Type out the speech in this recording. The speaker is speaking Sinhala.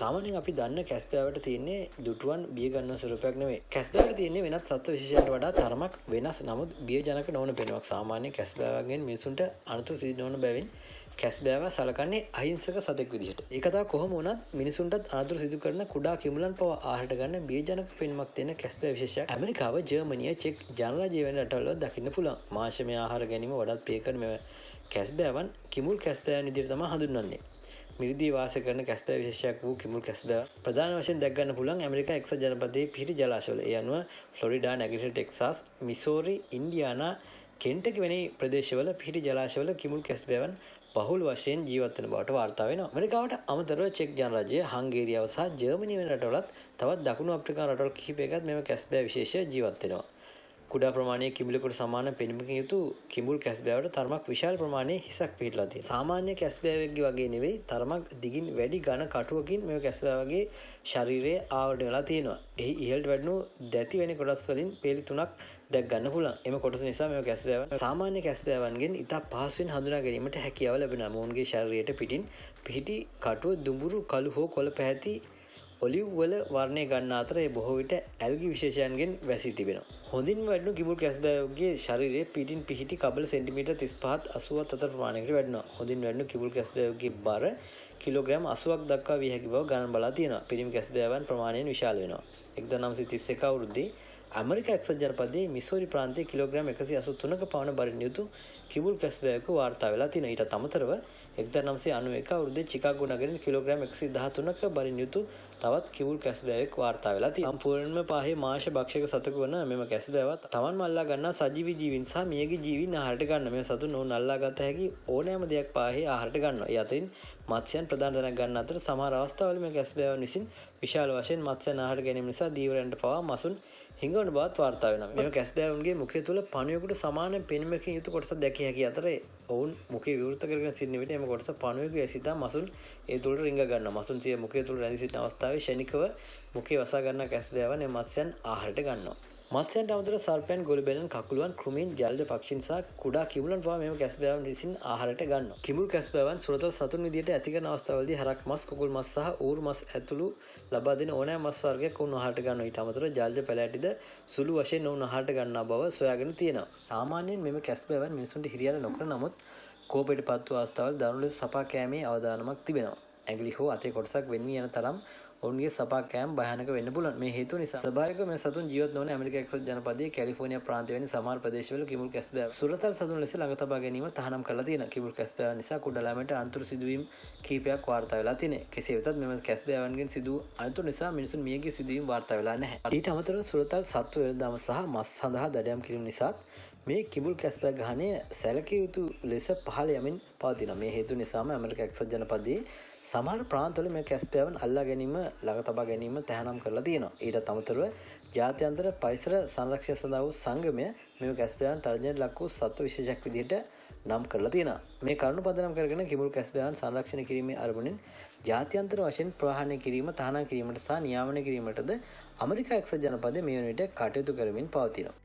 සාමනෙන් අපි දන්න කැස්පයාවට තියන්නේ දුටුවන් බිය ගන්න සුරපයක් නෙවේ කැස්පයාට තියන්නේ වෙනත් සත්ව විශෂයට වඩා තරමක් වෙනස් නමුත් බිය ජනක නොවන පෙනවක් සාමාන්‍ය කැස්බෑවගෙන් මිනිසුන්ට අනතු සිදනවන බැවින් කැස්බෑව සලකන්නේ අහිංසක සතෙක් විදිහට එකතා කොහොම වනත් මිනිසුන්ටත් අනතුර සිදු කරන කුඩා කිමුලන් පව ආහට ගන්න බියජනක පෙන්මක් තියෙන කැස්බෑ විශෂ ඇමරිකාව ජර්මනිය චෙක් ජනරජීවන අටල්ල දකින්න පුළන් මාශමය ආහාර ගැනීම වඩත් පේකර මෙ කැස්බෑවන් කිමුල් කැස්පෑන් ඉදිරිතම හඳුන්න්නේ මිරිදී වාස කරන කැස්ප විශේෂයක් වූ කිමුල් කැස්ඩ ප්‍රධාන වශයෙන් දැක්ගන්න පුළන් ඇමරිකා එක්ස ජනපදයේ පිහිටි ජලාශවල ඒ අනුව ෆ්ලොරිඩා නැගිට ටෙක්සස් මිසෝරි ඉන්ඩියානා කෙන්ටක වෙනි ප්‍රදේශවල පිහිටි ජලාශවල කිමුල් කැස්බැවන් පහුල් වශයෙන් ජීවත්වන බවට වාර්තාාවෙන මරිකාවට අමතරව චෙක් ජනරජය හංගේරියාව සහ ජර්මණී වෙන රටවලත් තවත් දකුණු අප්‍රිකා රටල් කිහිපයකත් මෙම කැස්බෑ විශේෂ ජීවත්වෙනවා කුඩා ප්‍රමාණය කිමිලෙකුට සමාන පෙනුමකින් යුතු කිඹුල් කැස්බෑවට තරමක් විශාල ප්‍රමාණය හිසක් පිහිටලා තියෙනවා. සාමාන්‍ය කැස්බෑවෙක්ගේ වගේ නෙවෙයි තරමක් දිගින් වැඩි ඝන කටුවකින් මේ කැස්බෑ වගේ ශරීරය ආවරණය වෙලා තියෙනවා. එහි ඉහළට වැඩුණු දැති වෙන කොටස් වලින් පේලි තුනක් දැක් ගන්න පුළුවන්. එම කොටස නිසා මේ කැස්බෑව සාමාන්‍ය කැස්බෑවන්ගෙන් ඉතා පහසුවෙන් හඳුනා ගැනීමට හැකියාව ලැබෙනවා. මොවුන්ගේ ශරීරයට පිටින් පිහිටි කටුව දුඹුරු කළු හෝ කොළ පැහැති ඔලිව්වල වර්ණය ගන්න අතරේ බොහෝ විට ඇල්ගි විශේෂයන්ගෙන් වැසී තිබෙන. හොඳින් වැඩනු කිබුල් කැස්බෑවගේ ශරිරය පිටින් පිහිටි කබල සෙන්ටිමිට තිස් පහත් අසුවත් අතර ප්‍රමාණයකට වැඩනවා හොඳින් වැඩනු කිබුල් කැස්බෑවගේ බර කිලෝග්‍රම් අසුවක් දක්වා විය හැකි බව ගණන් බලා තියෙනවා පිරිම් කැස්බෑවන් ප්‍රමාණයෙන් විශාල වෙනවා. එක්ද නම්සි තිස්ස එකවුරුද්දේ ඇමරිකා එක්සත් ජනපදයේ මිසෝරි ප්‍රාන්තයේ කිලෝග්‍රම් එකසි අසුත්තුනක පවන බරින් යුතු කිවුල් ෆ්ලැස්බෑග් වාර්තා වෙලා තියෙන ඊට අමතරව 1991 අවුරුද්දේ චිකාගෝ නගරෙන් කිලෝග්‍රෑම් 113ක බරින් යුතු තවත් කිවුල් කැස්බෑවෙක් වාර්තා වෙලා තියෙනවා. සම්පූර්ණම පාහේ මාංශ භක්ෂක සතෙකු වන මෙම කැස්බෑව තමන්ම අල්ලා ගන්නා සජීවී ජීවීන් සහ මියගේ ජීවීන් ආහාරයට ගන්න. මේ සතුන් ඔවුන් අල්ලා ගත හැකි ඕනෑම දෙයක් පාහේ ආහාරයට ගන්නවා. ඒ අතරින් මත්ස්‍යයන් ප්‍රධාන තැනක් ගන්න අතර සමහර අවස්ථාවල මේ කැස්බෑවන් විසින් විශාල වශයෙන් මත්ස්‍යයන් ආහාර ගැනීම නිසා දීවරයන්ට පවා මසුන් හිඟවන බවත් වාර්තා වෙනවා. මෙම කැස්බෑවන්ගේ මුඛය තුල පණුවෙකුට සමාන පෙනුමකින් යුතු කොටසක් දැකීම හැකි අතර ඔවුන් මුක විෘත කර සිනට එම කොටස පනුවක සිතා මසුන් ඒ තුළට රිංග ගන්න මසුන් සිය මුකේ තුළ රැදි සිට අවස්ථාව ශනිකව මුකේ වසාගන්න කැස්බෑවන මත්සයන් ආහට ගන්නවා මත්සයන්ට අමතර සල්පයන් ගොලබැලන් කකුළුවන් කෘමින් ජල්ද පක්ෂින් සහ කුඩා කිමුලන් පවා මෙම කැස්බෑවන් විසින් ආහාරට ගන්න. කිමුල් කැස්බෑවන් සුරතල් සතුන් විදියට ඇතිකරන අවස්ථාවලදී හරක් මස් කුකුල් මස් සහ ඌරු මස් ඇතුළු ලබා දෙන ඕනෑ මස් වර්ගයක් ඔවුන් ආහාරට ගන්න. ඊට අමතර ජල්ද පැලෑටිද සුළු වශයෙන් ඔවුන් ආහාරට ගන්නා බව සොයාගෙන තියෙනවා. සාමාන්‍යයෙන් මෙම කැස්බෑවන් මිනිසුන්ට හිරියන නොකර නමුත් කෝපයට පත්ව අවස්ථාවල් දරුණු ලෙස සපා කෑමේ අවදානමක් තිබෙනවා. ඇගලි හෝ අතේ කොටසක් වෙන්නේ යන තරම් ඔවුන්ගේ සපා කෑම් භයානක වෙන්න පුළුවන්. මේ හේතුව නිසා ස්වභාවිකව මේ සතුන් ජීවත් නොවන ඇමරිකා එක්සත් ජනපදයේ කැලිෆෝනියා ප්‍රාන්තය වැනි සමහර ප්‍රදේශවල කිඹුල් කැස්බෑව සුරතල් සතුන් ලෙස ළඟ තබා ගැනීම තහනම් කරලා තියෙනවා. කිඹුල් කැස්බෑව නිසා කුඩා ළමයට අනතුරු සිදුවීම් කීපයක් වාර්තා වෙලා තිනේ. කෙසේ වෙතත් මෙම කැස්බෑවන්ගෙන් සිදු අනතුරු නිසා මිනිසුන් මියගිය සිදුවීම් වාර්තා වෙලා නැහැ. ඊට අමතරව සුරතල් සත්ත්ව වෙළඳාම සහ මස් සඳහා දඩයම් කිරීම නිසාත් මේ කිබුල් කැස්පයක් ගහනය සැලක යුතු ලෙස පහල යමින් පාතින මේ හේතු නිසාම ඇමරික එක්සත් ජනපදයේ සමහර ප්‍රාන්තල මේ කැස්පයවන් අල්ලා ගැනීම ළඟ තබා ගැනීම තැහනම් කරලා තියෙනවා ඊට තමතරව ජාත්‍යන්තර පරිසර සංරක්ෂය සඳ වූ සංගමය මෙම කැස්පයන් තර්ජයට ලක්කු සත්ව විශෂක් විදිහට නම් කරලා තියෙන මේ කරුණු පදනම් කරගෙන කිමුල් කැස්පයන් සංරක්ෂණ කිරීමේ අරමුණින් ජාත්‍යන්තර වශයෙන් ප්‍රහණය කිරීම තහනම් කිරීමට සහ නියාමන කිරීමටද අමරිකා එක්ස ජනපද මේ වනිට කටයුතු කරමින් පවතිනවා